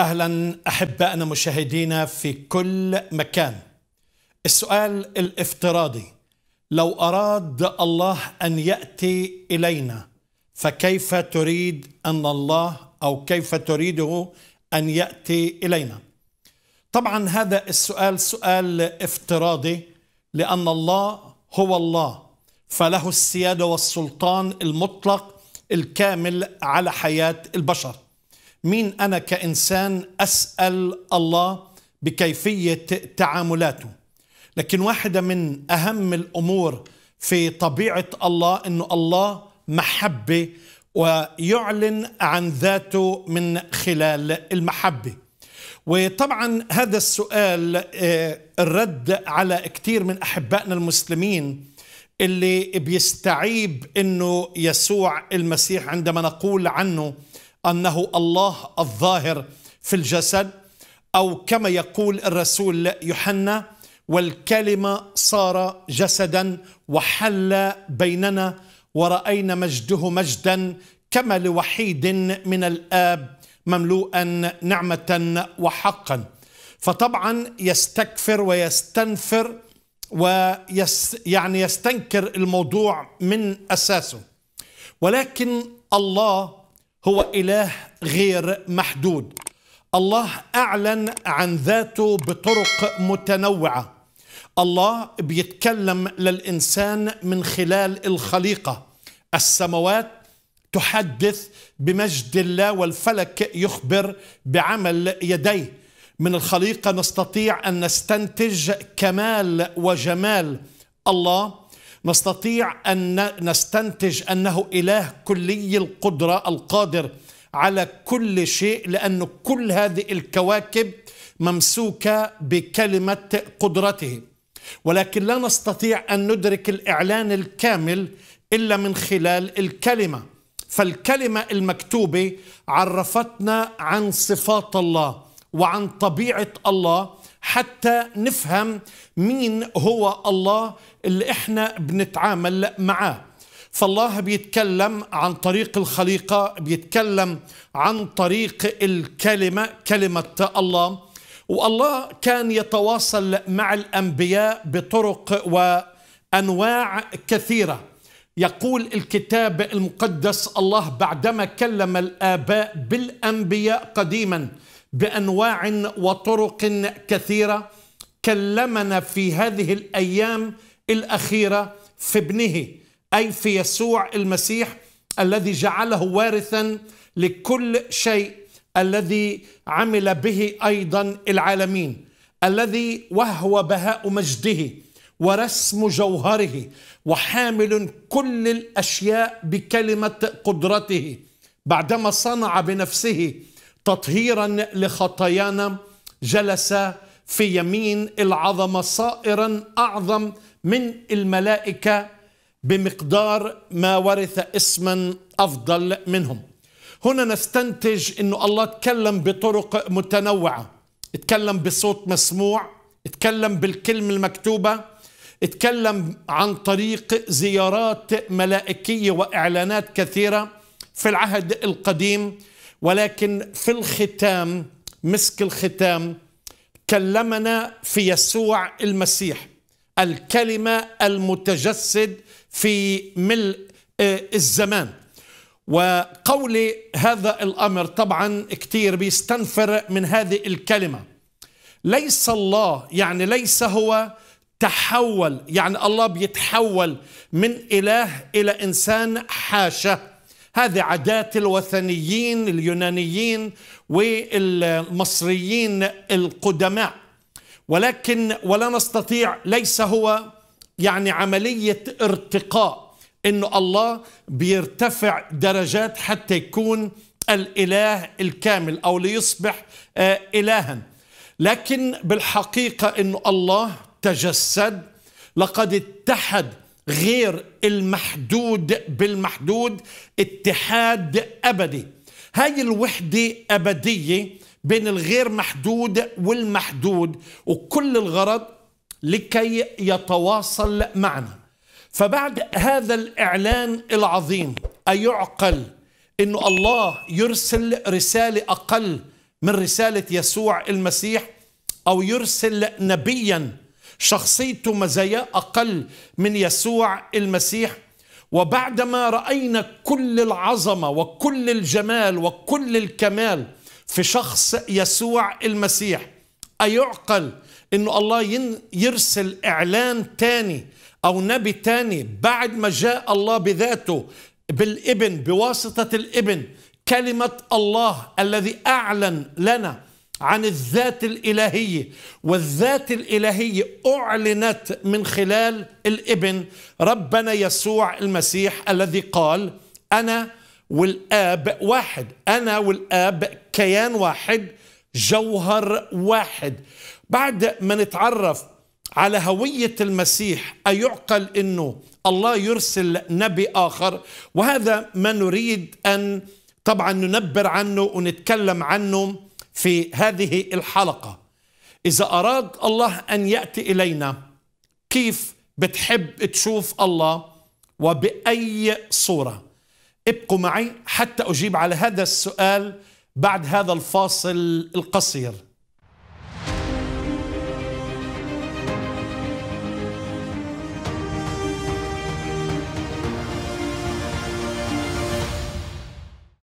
اهلا احبائنا مشاهدينا في كل مكان. السؤال الافتراضي لو اراد الله ان ياتي الينا فكيف تريد ان الله او كيف تريده ان ياتي الينا؟ طبعا هذا السؤال سؤال افتراضي لان الله هو الله فله السياده والسلطان المطلق الكامل على حياه البشر. مين أنا كإنسان أسأل الله بكيفية تعاملاته لكن واحدة من أهم الأمور في طبيعة الله أنه الله محبة ويعلن عن ذاته من خلال المحبه وطبعا هذا السؤال آه، الرد على كثير من احبائنا المسلمين اللي بيستعيب انه يسوع المسيح عندما نقول عنه أنه الله الظاهر في الجسد أو كما يقول الرسول يوحنا والكلمة صار جسدا وحل بيننا ورأينا مجده مجدا كما لوحيد من الآب مملوءا نعمة وحقا فطبعا يستكفر ويستنفر ويس يعني يستنكر الموضوع من أساسه ولكن الله هو إله غير محدود الله أعلن عن ذاته بطرق متنوعة الله بيتكلم للإنسان من خلال الخليقة السماوات تحدث بمجد الله والفلك يخبر بعمل يديه من الخليقة نستطيع أن نستنتج كمال وجمال الله نستطيع أن نستنتج أنه إله كلي القدرة القادر على كل شيء لأن كل هذه الكواكب ممسوكة بكلمة قدرته ولكن لا نستطيع أن ندرك الإعلان الكامل إلا من خلال الكلمة فالكلمة المكتوبة عرفتنا عن صفات الله وعن طبيعة الله حتى نفهم مين هو الله اللي احنا بنتعامل معاه فالله بيتكلم عن طريق الخليقة بيتكلم عن طريق الكلمة كلمة الله والله كان يتواصل مع الأنبياء بطرق وأنواع كثيرة يقول الكتاب المقدس الله بعدما كلم الآباء بالأنبياء قديماً بانواع وطرق كثيره كلمنا في هذه الايام الاخيره في ابنه اي في يسوع المسيح الذي جعله وارثا لكل شيء الذي عمل به ايضا العالمين الذي وهو بهاء مجده ورسم جوهره وحامل كل الاشياء بكلمه قدرته بعدما صنع بنفسه تطهيرا لخطايانا جلس في يمين العظمه صائرا اعظم من الملائكه بمقدار ما ورث اسما افضل منهم. هنا نستنتج انه الله تكلم بطرق متنوعه، تكلم بصوت مسموع، تكلم بالكلمه المكتوبه، تكلم عن طريق زيارات ملائكيه واعلانات كثيره في العهد القديم ولكن في الختام مسك الختام كلمنا في يسوع المسيح الكلمة المتجسد في ملء آه، الزمان وقولي هذا الأمر طبعا كتير بيستنفر من هذه الكلمة ليس الله يعني ليس هو تحول يعني الله بيتحول من إله إلى إنسان حاشة هذه عادات الوثنيين اليونانيين والمصريين القدماء ولكن ولا نستطيع ليس هو يعني عملية ارتقاء انه الله بيرتفع درجات حتى يكون الاله الكامل او ليصبح آه، الها لكن بالحقيقة انه الله تجسد لقد اتحد غير المحدود بالمحدود اتحاد أبدي هاي الوحدة أبدية بين الغير محدود والمحدود وكل الغرض لكي يتواصل معنا فبعد هذا الإعلان العظيم أيعقل أن الله يرسل رسالة أقل من رسالة يسوع المسيح أو يرسل نبياً شخصيته مزاياه أقل من يسوع المسيح وبعدما رأينا كل العظمة وكل الجمال وكل الكمال في شخص يسوع المسيح أيعقل أن الله يرسل إعلان تاني أو نبي تاني بعد ما جاء الله بذاته بالابن بواسطة الابن كلمة الله الذي أعلن لنا عن الذات الالهيه والذات الالهيه اعلنت من خلال الابن ربنا يسوع المسيح الذي قال انا والاب واحد انا والاب كيان واحد جوهر واحد بعد ما نتعرف على هويه المسيح ايعقل انه الله يرسل نبي اخر وهذا ما نريد ان طبعا ننبر عنه ونتكلم عنه في هذه الحلقه اذا اراد الله ان ياتي الينا كيف بتحب تشوف الله وباي صوره ابقوا معي حتى اجيب على هذا السؤال بعد هذا الفاصل القصير